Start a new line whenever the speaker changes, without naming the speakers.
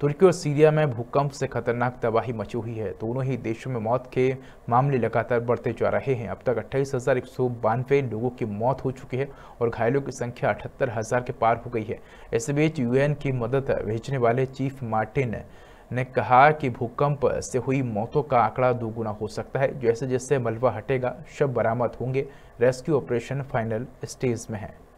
तुर्की और सीरिया में भूकंप से खतरनाक तबाही मची हुई है दोनों ही देशों में मौत के मामले लगातार बढ़ते जा रहे हैं अब तक अट्ठाईस हज़ार एक सौ बानवे लोगों की मौत हो चुकी है और घायलों की संख्या अठहत्तर हज़ार के पार हो गई है इस बीच यूएन की मदद भेजने वाले चीफ मार्टिन ने कहा कि भूकंप से हुई मौतों का आंकड़ा दोगुना हो सकता है जैसे जैसे मलबा हटेगा शव बरामद होंगे रेस्क्यू ऑपरेशन फाइनल स्टेज में है